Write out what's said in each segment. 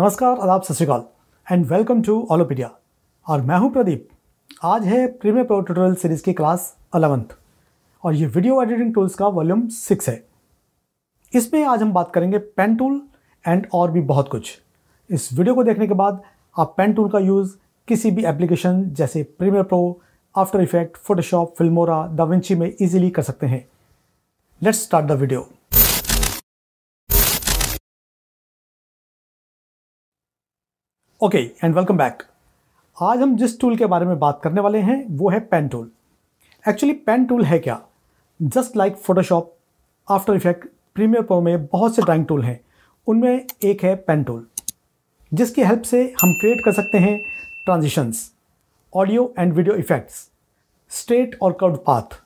नमस्कार आदाब सत श्रीकाल एंड वेलकम टू ऑलोपीडिया और मैं हूं प्रदीप आज है प्रीमियर प्रो ट्यूटोरियल सीरीज़ की क्लास अलेवंथ और ये वीडियो एडिटिंग टूल्स का वॉल्यूम सिक्स है इसमें आज हम बात करेंगे पेन टूल एंड और भी बहुत कुछ इस वीडियो को देखने के बाद आप पेन टूल का यूज़ किसी भी एप्लीकेशन जैसे Premiere Pro After Effect Photoshop Filmora DaVinci में इजीली कर सकते हैं let's start the video okay and welcome back आज हम जिस टूल के बारे में बात करने वाले हैं वो है pen tool actually pen tool है क्या just like Photoshop After Effect Premiere Pro में बहुत से ड्राइंग टूल हैं उनमें एक है पेन टूल जिसकी हेल्प से हम क्रिएट कर सकते हैं transitions audio and video effects straight और कर्व पाथ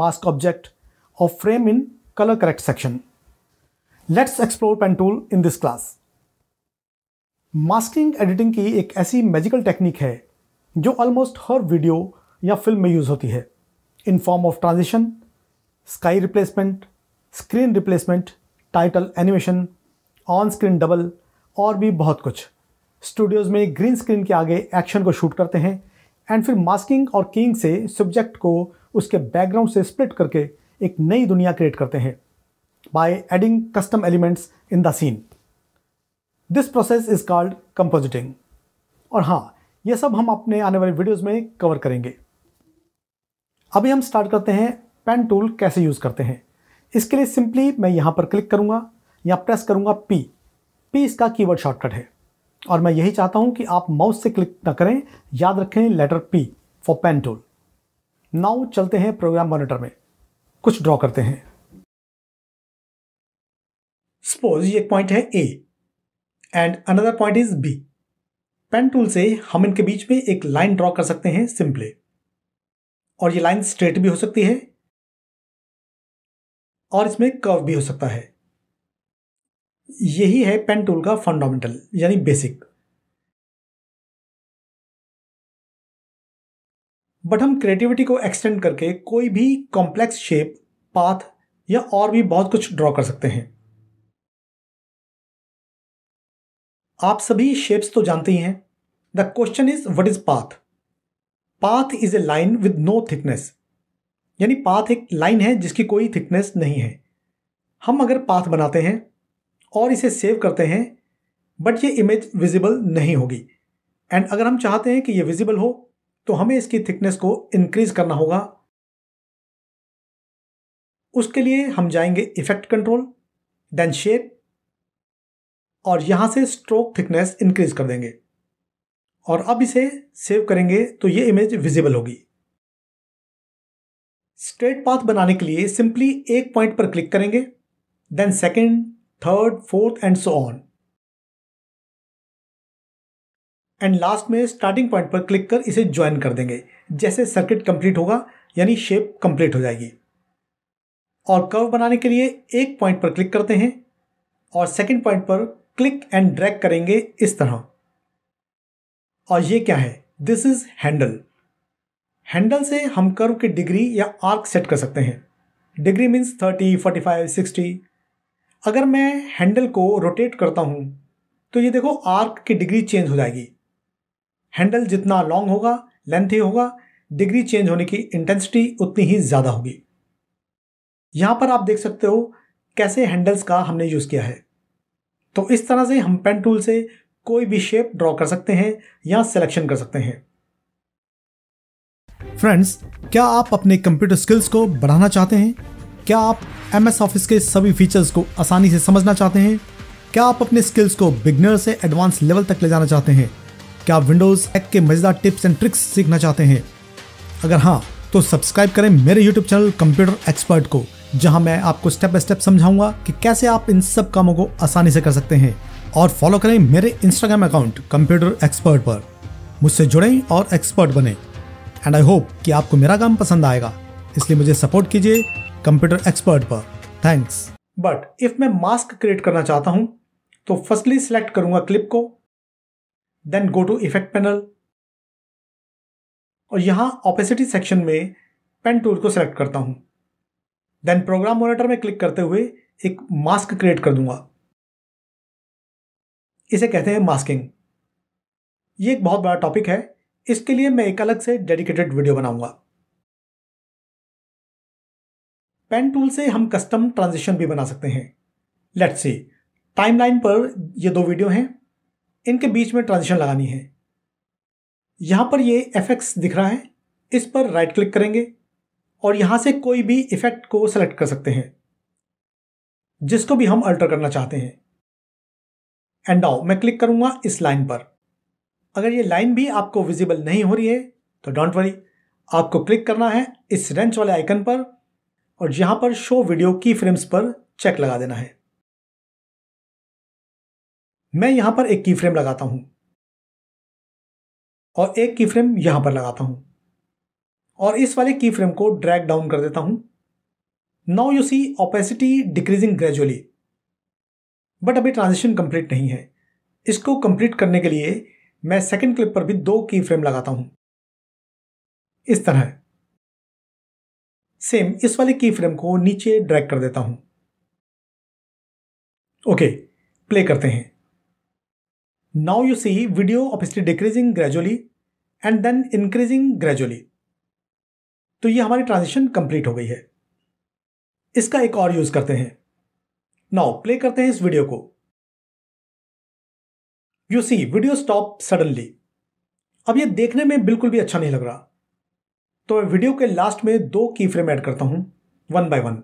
मास्क ऑब्जेक्ट और frame in colour correct section let's explore pen tool in this class masking editing की एक ऐसी मैजिकल टेक्निक है जो ऑलमोस्ट हर वीडियो या फिल्म में यूज़ होती है in form of transition sky replacement screen replacement title animation on screen double और भी बहुत कुछ स्टूडियोज़ में ग्रीन स्क्रीन के आगे एक्शन को शूट करते हैं एंड फिर मास्किंग और किंग से सब्जेक्ट को उसके बैकग्राउंड से स्प्लिट करके एक नई दुनिया क्रिएट करते हैं by adding custom elements in the scene this process is called compositing और हाँ ये सब हम अपने आने वाले वीडियोस में कवर करेंगे अभी हम स्टार्ट करते हैं पेन टूल कैसे यूज़ करते हैं इसके लिए सिंपली मैं यहाँ पर क्लिक करूँगा या प्रेस करूँगा पी पी इसका कीवर्ड शॉर्टकट है और मैं यही चाहता हूँ कि आप माउस से क्लिक ना करें याद रखें letter P for pen tool now चलते हैं प्रोग्राम मॉनिटर में कुछ ड्रॉ करते हैं सपोज ये पॉइंट है A and another point is B pen tool से हम इनके बीच में एक लाइन ड्रॉ कर सकते हैं सिंपली और ये लाइन स्ट्रेट भी हो सकती है और इसमें कर्व भी हो सकता है यही है पेन टूल का फंडामेंटल यानी बेसिक बट हम क्रिएटिविटी को एक्सटेंड करके कोई भी कॉम्प्लेक्स शेप पाथ या और भी बहुत कुछ ड्रॉ कर सकते हैं आप सभी शेप्स तो जानते ही हैं the question is what is path path is a line with no thickness यानी पाथ एक लाइन है जिसकी कोई थिकनेस नहीं है हम अगर पाथ बनाते हैं और इसे सेव करते हैं बट ये इमेज विजिबल नहीं होगी एंड अगर हम चाहते हैं कि ये विजिबल हो तो हमें इसकी थिकनेस को इंक्रीज करना होगा उसके लिए हम जाएंगे इफेक्ट कंट्रोल देन शेप और यहां से स्ट्रोक थिकनेस इंक्रीज कर देंगे और अब इसे सेव करेंगे तो ये इमेज विजिबल होगी स्ट्रेट पाथ बनाने के लिए सिंपली एक पॉइंट पर क्लिक करेंगे then second third fourth and so on and last में स्टार्टिंग पॉइंट पर क्लिक कर इसे ज्वाइन कर देंगे जैसे सर्किट कंप्लीट होगा यानी शेप कंप्लीट हो जाएगी और कर्व बनाने के लिए एक पॉइंट पर क्लिक करते हैं और सेकंड पॉइंट पर क्लिक एंड ड्रैग करेंगे इस तरह और ये क्या है दिस इज हैंडल हैंडल से हम कर्व की डिग्री या आर्क सेट कर सकते हैं degree means thirty forty five sixty अगर मैं हैंडल को रोटेट करता हूँ तो ये देखो आर्क की डिग्री चेंज हो जाएगी हैंडल जितना लॉन्ग होगा लेंथी होगा डिग्री चेंज होने की इंटेंसिटी उतनी ही ज़्यादा होगी यहाँ पर आप देख सकते हो कैसे हैंडल्स का हमने यूज़ किया है तो इस तरह से हम पेन टूल से कोई भी शेप ड्रॉ कर सकते हैं या सिलेक्शन कर सकते हैं फ्रेंड्स क्या आप अपने कंप्यूटर स्किल्स को बढ़ाना चाहते हैं क्या आप एम एस ऑफिस के सभी फीचर्स को आसानी से समझना चाहते हैं क्या आप अपने स्किल्स को बिगनर से एडवांस लेवल तक ले जाना चाहते हैं क्या आप विंडोज एक्ट के मजेदार टिप्स एंड ट्रिक्स सीखना चाहते हैं अगर हाँ तो सब्सक्राइब करें मेरे यूट्यूब चैनल कंप्यूटर एक्सपर्ट को जहां मैं आपको स्टेप बाय स्टेप समझाऊंगा कि कैसे आप इन सब कामों को आसानी से कर सकते हैं और फॉलो करें मेरे इंस्टाग्राम अकाउंट कंप्यूटर एक्सपर्ट पर मुझसे जुड़ें और एक्सपर्ट बने एंड आई होप कि आपको मेरा काम पसंद आएगा इसलिए मुझे सपोर्ट कीजिए कंप्यूटर एक्सपर्ट पर थैंक्स बट इफ मैं मास्क क्रिएट करना चाहता हूं तो फर्स्टली सिलेक्ट करूंगा क्लिप को then go to effect panel और यहां ऑपेसिटी सेक्शन में पेन टूल को सिलेक्ट करता हूं देन प्रोग्राम मॉनिटर में क्लिक करते हुए एक मास्क क्रिएट कर दूंगा इसे कहते हैं मास्किंग ये एक बहुत बड़ा टॉपिक है इसके लिए मैं एक अलग से डेडिकेटेड वीडियो बनाऊंगा पेन टूल से हम कस्टम ट्रांजिशन भी बना सकते हैं लेट्स सी टाइमलाइन पर ये दो वीडियो हैं इनके बीच में ट्रांजिशन लगानी है यहां पर ये एफएक्स दिख रहा है इस पर राइट क्लिक करेंगे और यहां से कोई भी इफेक्ट को सेलेक्ट कर सकते हैं जिसको भी हम अल्टर करना चाहते हैं एंड आओ मैं क्लिक करूंगा इस लाइन पर अगर ये लाइन भी आपको विजिबल नहीं हो रही है तो डोंट वरी आपको क्लिक करना है इस रेंच वाले आइकन पर और यहां पर शो वीडियो की फ्रेम्स पर चेक लगा देना है मैं यहां पर एक की फ्रेम लगाता हूं और एक की फ्रेम यहां पर लगाता हूं और इस वाले की फ्रेम को ड्रैग डाउन कर देता हूं now you see opacity decreasing gradually but अभी ट्रांजिशन कंप्लीट नहीं है इसको कंप्लीट करने के लिए मैं सेकेंड क्लिप पर भी दो की फ्रेम लगाता हूं इस तरह सेम इस वाले की फ्रेम को नीचे ड्रैग कर देता हूं ओके प्ले करते हैं now you see video opacity decreasing gradually and then increasing gradually तो ये हमारी ट्रांजिशन कंप्लीट हो गई है इसका एक और यूज करते हैं नाउ प्ले करते हैं इस वीडियो को you see video stop suddenly अब ये देखने में बिल्कुल भी अच्छा नहीं लग रहा तो मैं वीडियो के लास्ट में दो की फ्रेम ऐड करता हूं one by one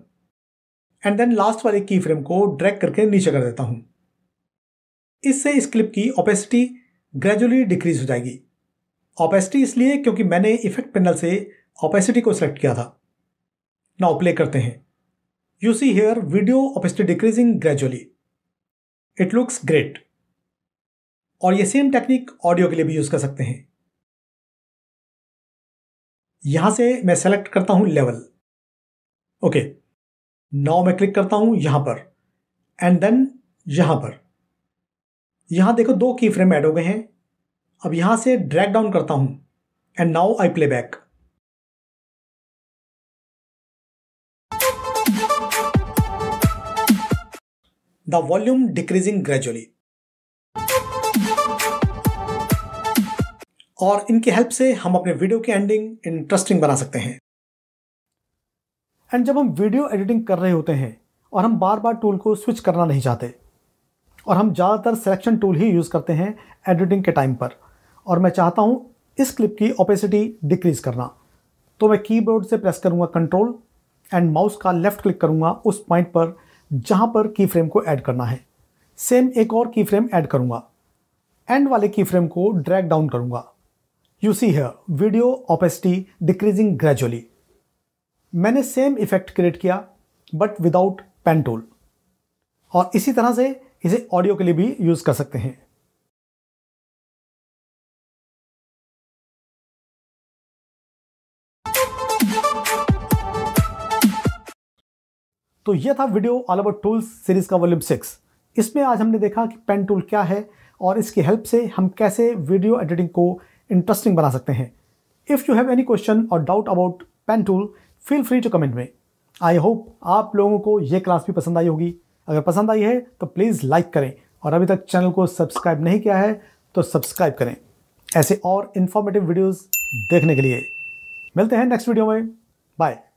and then last वाले की फ्रेम को ड्रैग करके नीचे कर देता हूं इससे इस क्लिप की ओपेसिटी ग्रेजुअली डिक्रीज हो जाएगी ओपेसिटी इसलिए क्योंकि मैंने इफेक्ट पैनल से ओपेसिटी को सिलेक्ट किया था नाउ प्ले करते हैं you see here video opacity decreasing gradually it looks great और ये सेम टेक्निक ऑडियो के लिए भी यूज कर सकते हैं यहां से मैं सेलेक्ट करता हूं लेवल ओके नाउ मैं क्लिक करता हूं यहां पर एंड देन यहां पर यहां देखो दो की फ्रेम एड हो गए हैं अब यहां से ड्रैग डाउन करता हूं and now I play back the volume decreasing gradually. और इनकी हेल्प से हम अपने वीडियो की एंडिंग इंटरेस्टिंग बना सकते हैं एंड जब हम वीडियो एडिटिंग कर रहे होते हैं और हम बार बार टूल को स्विच करना नहीं चाहते और हम ज़्यादातर सिलेक्शन टूल ही यूज़ करते हैं एडिटिंग के टाइम पर और मैं चाहता हूँ इस क्लिप की ओपेसिटी डिक्रीज़ करना तो मैं कीबोर्ड से प्रेस करूँगा कंट्रोल एंड माउस का लेफ़्ट क्लिक करूँगा उस पॉइंट पर जहाँ पर की फ्रेम को ऐड करना है सेम एक और की फ्रेम ऐड करूँगा एंड वाले की फ्रेम को ड्रैग डाउन करूँगा यू सी है वीडियो ऑपेसिटी डिक्रीजिंग ग्रेजुअली मैंने सेम इफेक्ट क्रिएट किया बट विदाउट पेन टूल और इसी तरह से इसे ऑडियो के लिए भी यूज़ कर सकते हैं तो ये था video all about tools series का वॉल्यूम सिक्स इसमें आज हमने देखा कि पेन टूल क्या है और इसकी हेल्प से हम कैसे वीडियो एडिटिंग को इंटरेस्टिंग बना सकते हैं if you have any question और doubt about pen tool feel free to comment में आई होप आप लोगों को ये क्लास भी पसंद आई होगी अगर पसंद आई है तो प्लीज़ लाइक करें और अभी तक चैनल को सब्सक्राइब नहीं किया है तो सब्सक्राइब करें ऐसे और इन्फॉर्मेटिव वीडियोज़ देखने के लिए मिलते हैं नेक्स्ट वीडियो में बाय